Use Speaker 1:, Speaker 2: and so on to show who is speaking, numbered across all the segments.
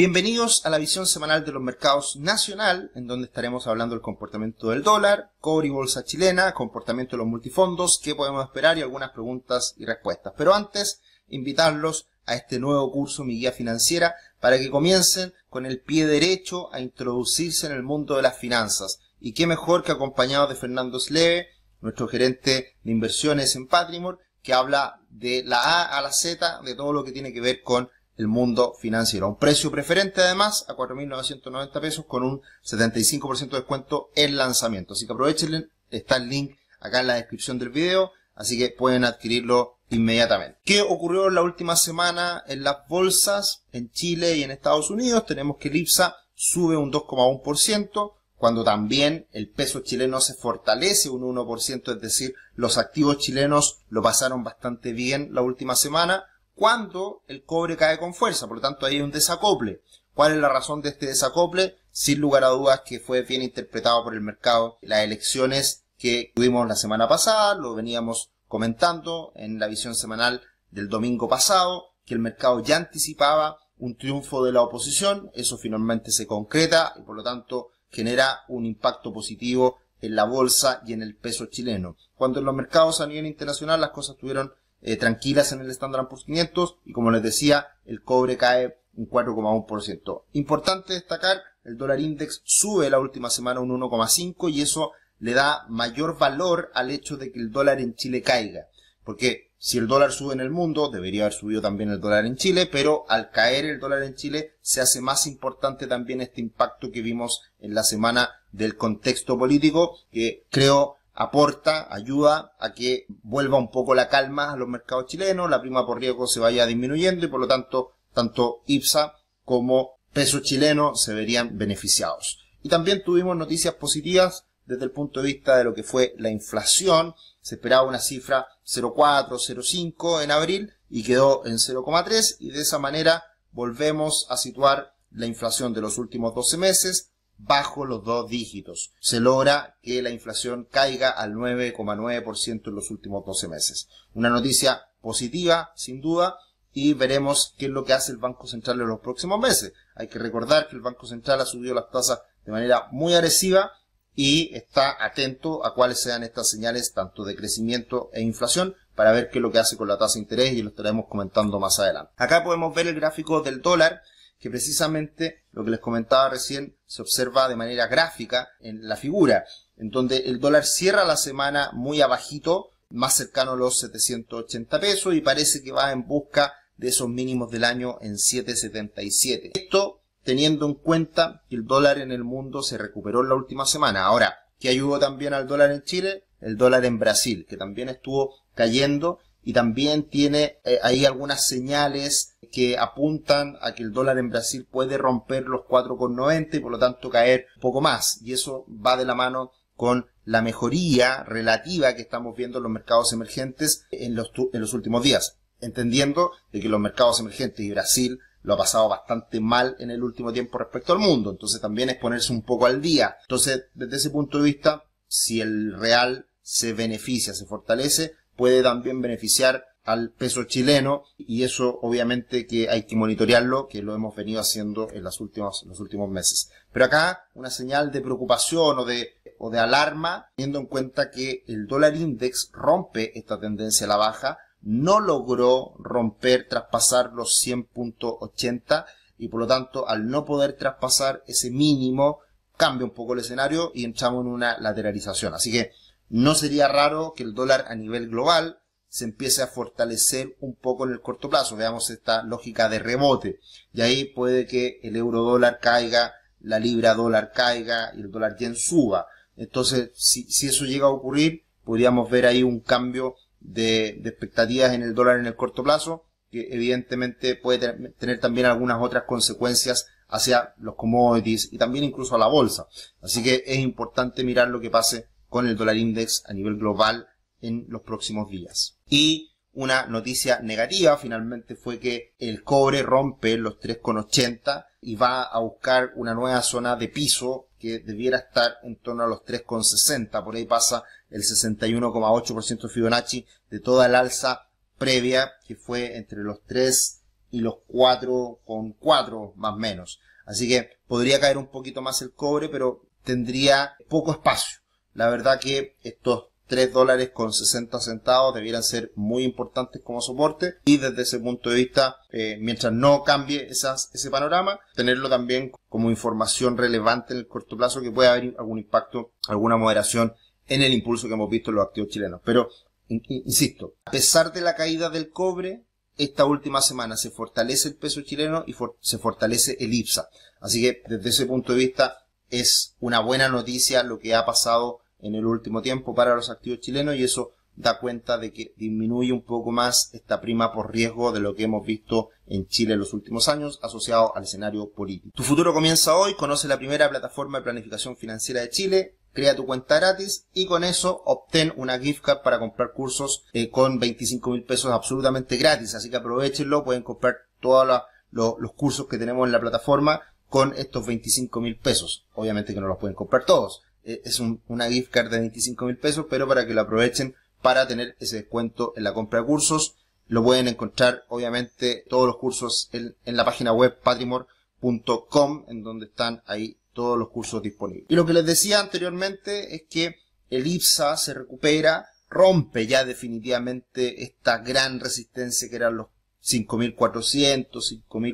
Speaker 1: Bienvenidos a la visión semanal de los mercados nacional, en donde estaremos hablando del comportamiento del dólar, cobre y bolsa chilena, comportamiento de los multifondos, qué podemos esperar y algunas preguntas y respuestas. Pero antes, invitarlos a este nuevo curso Mi Guía Financiera para que comiencen con el pie derecho a introducirse en el mundo de las finanzas. Y qué mejor que acompañados de Fernando Sleve, nuestro gerente de inversiones en Patrimor, que habla de la A a la Z, de todo lo que tiene que ver con el mundo financiero. Un precio preferente además a 4.990 pesos con un 75% de descuento en lanzamiento. Así que aprovechen, está el link acá en la descripción del video, así que pueden adquirirlo inmediatamente. ¿Qué ocurrió la última semana en las bolsas en Chile y en Estados Unidos? Tenemos que el IPSA sube un 2,1% cuando también el peso chileno se fortalece un 1%, es decir, los activos chilenos lo pasaron bastante bien la última semana, cuando el cobre cae con fuerza, por lo tanto hay un desacople. ¿Cuál es la razón de este desacople? Sin lugar a dudas que fue bien interpretado por el mercado. Las elecciones que tuvimos la semana pasada, lo veníamos comentando en la visión semanal del domingo pasado, que el mercado ya anticipaba un triunfo de la oposición, eso finalmente se concreta y por lo tanto genera un impacto positivo en la bolsa y en el peso chileno. Cuando en los mercados a nivel internacional las cosas tuvieron eh, tranquilas en el estándar Poor's 500 y como les decía, el cobre cae un 4,1%. Importante destacar, el dólar index sube la última semana un 1,5 y eso le da mayor valor al hecho de que el dólar en Chile caiga. Porque si el dólar sube en el mundo, debería haber subido también el dólar en Chile, pero al caer el dólar en Chile se hace más importante también este impacto que vimos en la semana del contexto político, que creo aporta, ayuda a que vuelva un poco la calma a los mercados chilenos, la prima por riesgo se vaya disminuyendo y por lo tanto tanto IPSA como peso chileno se verían beneficiados. Y también tuvimos noticias positivas desde el punto de vista de lo que fue la inflación. Se esperaba una cifra 0,4, 0,5 en abril y quedó en 0,3 y de esa manera volvemos a situar la inflación de los últimos 12 meses bajo los dos dígitos. Se logra que la inflación caiga al 9,9% en los últimos 12 meses. Una noticia positiva, sin duda, y veremos qué es lo que hace el Banco Central en los próximos meses. Hay que recordar que el Banco Central ha subido las tasas de manera muy agresiva y está atento a cuáles sean estas señales tanto de crecimiento e inflación para ver qué es lo que hace con la tasa de interés y lo estaremos comentando más adelante. Acá podemos ver el gráfico del dólar que precisamente lo que les comentaba recién se observa de manera gráfica en la figura, en donde el dólar cierra la semana muy abajito, más cercano a los 780 pesos y parece que va en busca de esos mínimos del año en 777. Esto teniendo en cuenta que el dólar en el mundo se recuperó en la última semana. Ahora, ¿qué ayudó también al dólar en Chile? El dólar en Brasil, que también estuvo cayendo y también tiene eh, ahí algunas señales que apuntan a que el dólar en Brasil puede romper los 4,90 y por lo tanto caer poco más. Y eso va de la mano con la mejoría relativa que estamos viendo en los mercados emergentes en los, en los últimos días. Entendiendo de que los mercados emergentes y Brasil lo ha pasado bastante mal en el último tiempo respecto al mundo. Entonces también es ponerse un poco al día. Entonces, desde ese punto de vista, si el real se beneficia, se fortalece, puede también beneficiar al peso chileno y eso obviamente que hay que monitorearlo, que lo hemos venido haciendo en las últimas, los últimos meses. Pero acá una señal de preocupación o de, o de alarma, teniendo en cuenta que el dólar index rompe esta tendencia a la baja, no logró romper, traspasar los 100.80 y por lo tanto al no poder traspasar ese mínimo cambia un poco el escenario y entramos en una lateralización. Así que no sería raro que el dólar a nivel global se empiece a fortalecer un poco en el corto plazo. Veamos esta lógica de rebote. Y ahí puede que el euro dólar caiga, la libra dólar caiga y el dólar yen suba. Entonces, si, eso llega a ocurrir, podríamos ver ahí un cambio de, expectativas en el dólar en el corto plazo, que evidentemente puede tener también algunas otras consecuencias hacia los commodities y también incluso a la bolsa. Así que es importante mirar lo que pase con el dólar index a nivel global en los próximos días. Y una noticia negativa finalmente fue que el cobre rompe los 3,80 y va a buscar una nueva zona de piso que debiera estar en torno a los 3,60. Por ahí pasa el 61,8% Fibonacci de toda la alza previa que fue entre los 3 y los 4,4 más menos. Así que podría caer un poquito más el cobre, pero tendría poco espacio la verdad que estos 3 dólares con 60 centavos debieran ser muy importantes como soporte y desde ese punto de vista, eh, mientras no cambie ese panorama, tenerlo también como información relevante en el corto plazo que pueda haber algún impacto, alguna moderación en el impulso que hemos visto en los activos chilenos. Pero, insisto, a pesar de la caída del cobre, esta última semana se fortalece el peso chileno y se fortalece el IPSA. Así que desde ese punto de vista es una buena noticia lo que ha pasado en el último tiempo para los activos chilenos y eso da cuenta de que disminuye un poco más esta prima por riesgo de lo que hemos visto en Chile en los últimos años asociado al escenario político. Tu futuro comienza hoy, conoce la primera plataforma de planificación financiera de Chile, crea tu cuenta gratis y con eso obtén una gift card para comprar cursos eh, con 25 mil pesos absolutamente gratis. Así que aprovechenlo, pueden comprar todos los cursos que tenemos en la plataforma con estos 25 mil pesos. Obviamente que no los pueden comprar todos, eh, es un, una gift card de 25 mil pesos, pero para que lo aprovechen para tener ese descuento en la compra de cursos. Lo pueden encontrar, obviamente, todos los cursos en, en la página web patrimor.com, en donde están ahí todos los cursos disponibles. Y lo que les decía anteriormente es que el IPSA se recupera, rompe ya definitivamente esta gran resistencia que eran los 5.400,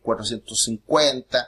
Speaker 1: 5.450,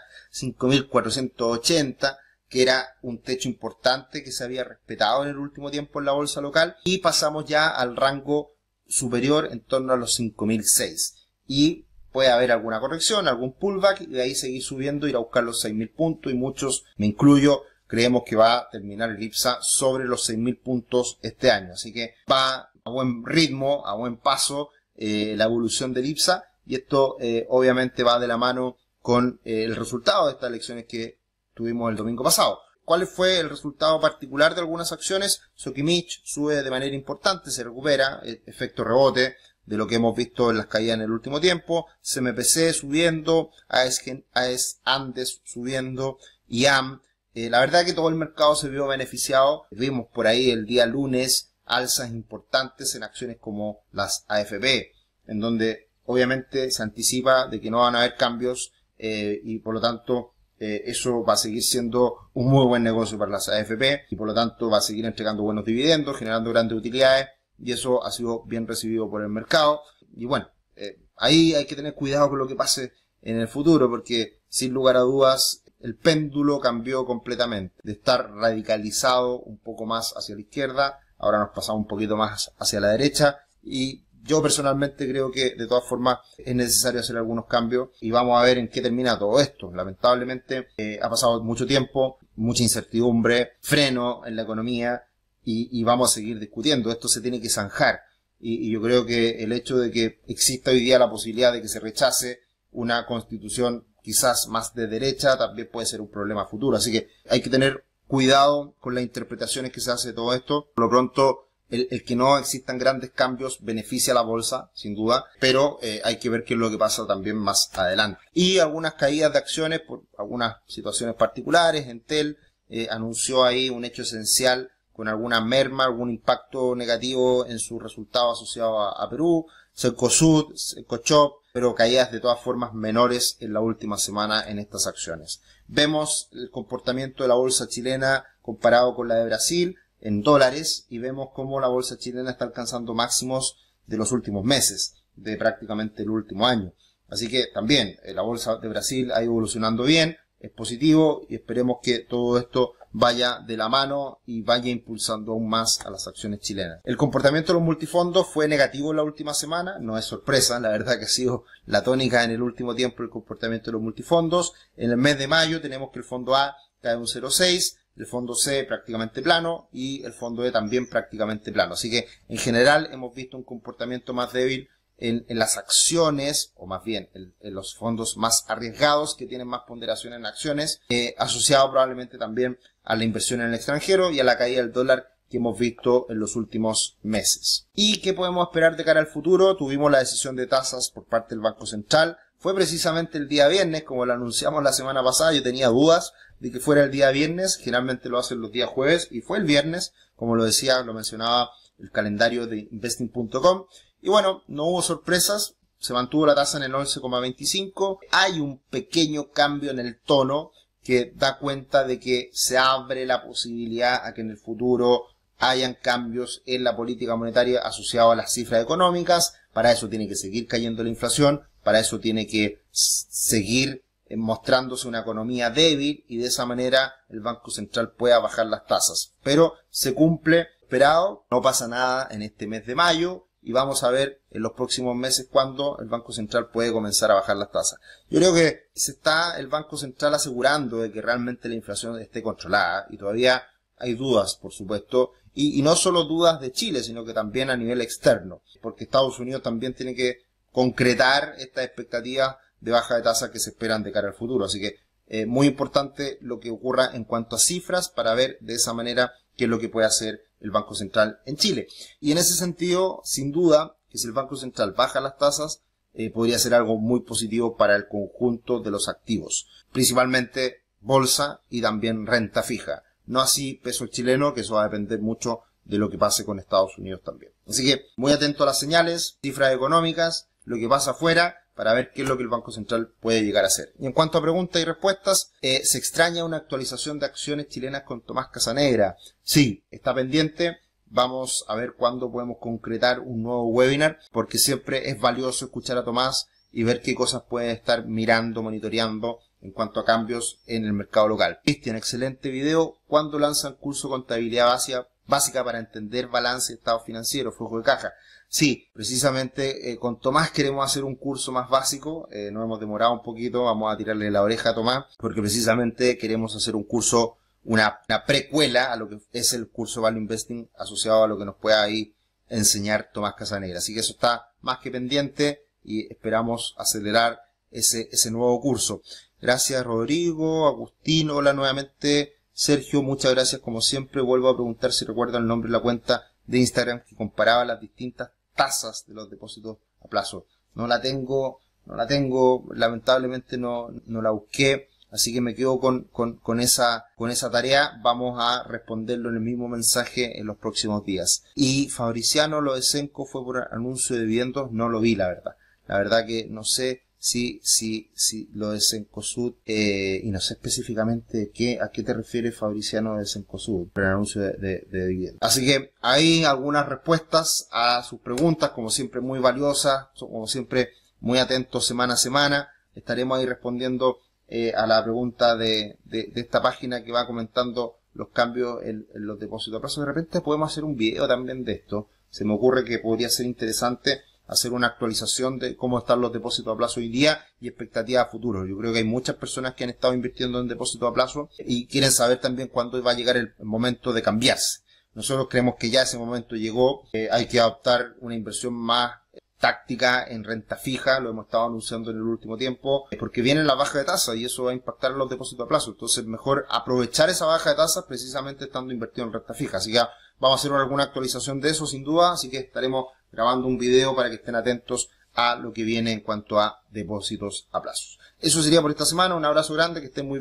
Speaker 1: 5.480, que era un techo importante que se había respetado en el último tiempo en la bolsa local, y pasamos ya al rango superior en torno a los 5.006. Y puede haber alguna corrección, algún pullback, y de ahí seguir subiendo, ir a buscar los 6.000 puntos, y muchos, me incluyo, creemos que va a terminar el IPSA sobre los 6.000 puntos este año. Así que va a buen ritmo, a buen paso, eh, la evolución del IPSA, y esto eh, obviamente va de la mano con eh, el resultado de estas elecciones que tuvimos el domingo pasado. ¿Cuál fue el resultado particular de algunas acciones? Sokimich sube de manera importante, se recupera, e, efecto rebote de lo que hemos visto en las caídas en el último tiempo, CMPC subiendo, AES, Andes subiendo, IAM. Eh, la verdad que todo el mercado se vio beneficiado. Vimos por ahí el día lunes alzas importantes en acciones como las AFP, en donde obviamente se anticipa de que no van a haber cambios eh, y por lo tanto eh, eso va a seguir siendo un muy buen negocio para las AFP y por lo tanto va a seguir entregando buenos dividendos, generando grandes utilidades y eso ha sido bien recibido por el mercado. Y bueno, eh, ahí hay que tener cuidado con lo que pase en el futuro porque sin lugar a dudas el péndulo cambió completamente de estar radicalizado un poco más hacia la izquierda, ahora nos pasamos un poquito más hacia la derecha y yo personalmente creo que de todas formas es necesario hacer algunos cambios y vamos a ver en qué termina todo esto. Lamentablemente eh, ha pasado mucho tiempo, mucha incertidumbre, freno en la economía y, vamos a seguir discutiendo. Esto se tiene que zanjar y, y yo creo que el hecho de que exista hoy día la posibilidad de que se rechace una constitución quizás más de derecha también puede ser un problema futuro. Así que hay que tener cuidado con las interpretaciones que se hace de todo esto. Por lo pronto, el, que no existan grandes cambios beneficia a la bolsa, sin duda, pero eh, hay que ver qué es lo que pasa también más adelante. Y algunas caídas de acciones por algunas situaciones particulares. Entel eh, anunció ahí un hecho esencial con alguna merma, algún impacto negativo en su resultado asociado a, Perú. Cercosud, Cercochop, pero caídas de todas formas menores en la última semana en estas acciones. Vemos el comportamiento de la bolsa chilena comparado con la de Brasil, en dólares y vemos cómo la bolsa chilena está alcanzando máximos de los últimos meses, de prácticamente el último año. Así que también eh, la bolsa de Brasil ha ido evolucionando bien, es positivo y esperemos que todo esto vaya de la mano y vaya impulsando aún más a las acciones chilenas. El comportamiento de los multifondos fue negativo en la última semana, no es sorpresa, la verdad que ha sido la tónica en el último tiempo el comportamiento de los multifondos. En el mes de mayo tenemos que el fondo A cae un 0,6, el fondo C prácticamente plano y el fondo E también prácticamente plano. Así que en general hemos visto un comportamiento más débil en, las acciones, o más bien en, los fondos más arriesgados que tienen más ponderación en acciones, eh, asociado probablemente también a la inversión en el extranjero y a la caída del dólar que hemos visto en los últimos meses. ¿Y qué podemos esperar de cara al futuro? Tuvimos la decisión de tasas por parte del Banco Central, fue precisamente el día viernes, como lo anunciamos la semana pasada, yo tenía dudas de que fuera el día viernes, generalmente lo hacen los días jueves, y fue el viernes, como lo decía, lo mencionaba el calendario de investing.com, y bueno, no hubo sorpresas, se mantuvo la tasa en el 11,25, hay un pequeño cambio en el tono que da cuenta de que se abre la posibilidad a que en el futuro hayan cambios en la política monetaria asociado a las cifras económicas, para eso tiene que seguir cayendo la inflación, para eso tiene que seguir eh, mostrándose una economía débil y de esa manera el Banco Central pueda bajar las tasas. Pero se cumple esperado, no pasa nada en este mes de mayo y vamos a ver en los próximos meses cuándo el Banco Central puede comenzar a bajar las tasas. Yo creo que se está el Banco Central asegurando de que realmente la inflación esté controlada y todavía hay dudas, por supuesto, y, y no solo dudas de Chile, sino que también a nivel externo, porque Estados Unidos también tiene que concretar estas expectativas de baja de tasas que se esperan de cara al futuro. Así que eh, muy importante lo que ocurra en cuanto a cifras para ver de esa manera qué es lo que puede hacer el Banco Central en Chile. Y en ese sentido, sin duda, que si el Banco Central baja las tasas, eh, podría ser algo muy positivo para el conjunto de los activos, principalmente bolsa y también renta fija. No así peso chileno, que eso va a depender mucho de lo que pase con Estados Unidos también. Así que muy atento a las señales, cifras económicas, lo que pasa afuera para ver qué es lo que el Banco Central puede llegar a hacer. Y en cuanto a preguntas y respuestas, eh, se extraña una actualización de acciones chilenas con Tomás Casanegra. Sí, está pendiente. Vamos a ver cuándo podemos concretar un nuevo webinar, porque siempre es valioso escuchar a Tomás y ver qué cosas puede estar mirando, monitoreando en cuanto a cambios en el mercado local. un excelente video. ¿Cuándo lanzan curso contabilidad básica, básica para entender balance estado financiero, flujo de caja? Sí, precisamente eh, con Tomás queremos hacer un curso más básico, no eh, nos hemos demorado un poquito, vamos a tirarle la oreja a Tomás, porque precisamente queremos hacer un curso, una, precuela a lo que es el curso Value Investing asociado a lo que nos pueda ahí enseñar Tomás Casanegra. Así que eso está más que pendiente y esperamos acelerar ese, ese nuevo curso. Gracias Rodrigo, Agustín, hola nuevamente. Sergio, muchas gracias como siempre. Vuelvo a preguntar si recuerdan el nombre de la cuenta de Instagram que comparaba las distintas de los depósitos a plazo. No la tengo, no la tengo, lamentablemente no, no la busqué, así que me quedo con, con, esa, con esa tarea. Vamos a responderlo en el mismo mensaje en los próximos días. Y Fabriciano, lo de Senco fue por anuncio de viviendas no lo vi, la verdad. La verdad que no sé si, si, lo de Sencosud, eh, y no sé específicamente qué, a qué te refiere Fabriciano de Sencosud, el anuncio de, de, Así que hay algunas respuestas a sus preguntas, como siempre muy valiosas, como siempre muy atentos semana a semana. Estaremos ahí respondiendo eh, a la pregunta de, de, esta página que va comentando los cambios en, los depósitos a plazo. De repente podemos hacer un video también de esto. Se me ocurre que podría ser interesante hacer una actualización de cómo están los depósitos a plazo hoy día y expectativas a futuro. Yo creo que hay muchas personas que han estado invirtiendo en depósitos a plazo y quieren saber también cuándo va a llegar el momento de cambiarse. Nosotros creemos que ya ese momento llegó, hay que adoptar una inversión más táctica en renta fija, lo hemos estado anunciando en el último tiempo, porque viene la baja de tasa y eso va a impactar los depósitos a plazo. Entonces, mejor aprovechar esa baja de tasas precisamente estando invertido en renta fija. Vamos a hacer alguna actualización de eso, sin duda, así que estaremos grabando un video para que estén atentos a lo que viene en cuanto a depósitos a plazos. Eso sería por esta semana. Un abrazo grande, que estén muy bien.